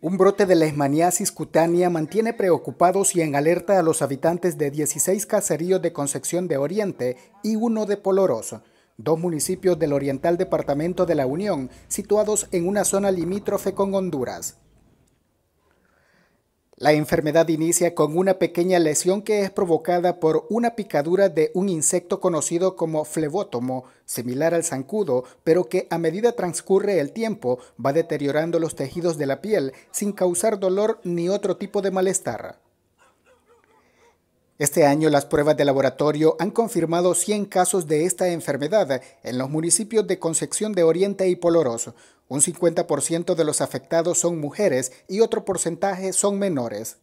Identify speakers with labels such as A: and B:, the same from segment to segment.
A: Un brote de leishmaniasis cutánea mantiene preocupados y en alerta a los habitantes de 16 caseríos de Concepción de Oriente y uno de Poloroso, dos municipios del oriental departamento de la Unión, situados en una zona limítrofe con Honduras. La enfermedad inicia con una pequeña lesión que es provocada por una picadura de un insecto conocido como flebótomo, similar al zancudo, pero que a medida transcurre el tiempo va deteriorando los tejidos de la piel sin causar dolor ni otro tipo de malestar. Este año las pruebas de laboratorio han confirmado 100 casos de esta enfermedad en los municipios de Concepción de Oriente y Poloroso, un 50% de los afectados son mujeres y otro porcentaje son menores.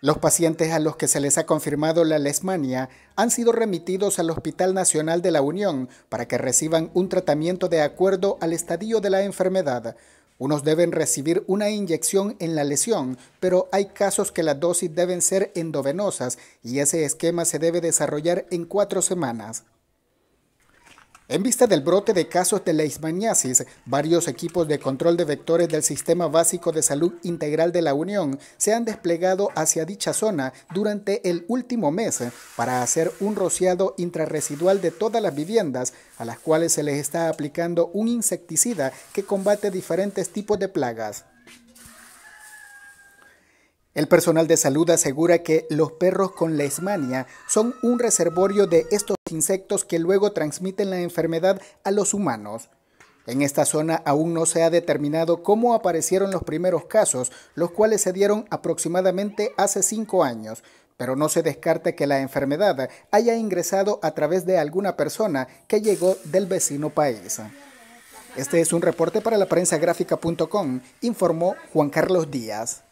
A: Los pacientes a los que se les ha confirmado la lesmania han sido remitidos al Hospital Nacional de la Unión para que reciban un tratamiento de acuerdo al estadio de la enfermedad. Unos deben recibir una inyección en la lesión, pero hay casos que las dosis deben ser endovenosas y ese esquema se debe desarrollar en cuatro semanas. En vista del brote de casos de leishmaniasis, varios equipos de control de vectores del Sistema Básico de Salud Integral de la Unión se han desplegado hacia dicha zona durante el último mes para hacer un rociado intrarresidual de todas las viviendas a las cuales se les está aplicando un insecticida que combate diferentes tipos de plagas. El personal de salud asegura que los perros con lesmania son un reservorio de estos insectos que luego transmiten la enfermedad a los humanos. En esta zona aún no se ha determinado cómo aparecieron los primeros casos, los cuales se dieron aproximadamente hace cinco años, pero no se descarta que la enfermedad haya ingresado a través de alguna persona que llegó del vecino país. Este es un reporte para la prensa informó Juan Carlos Díaz.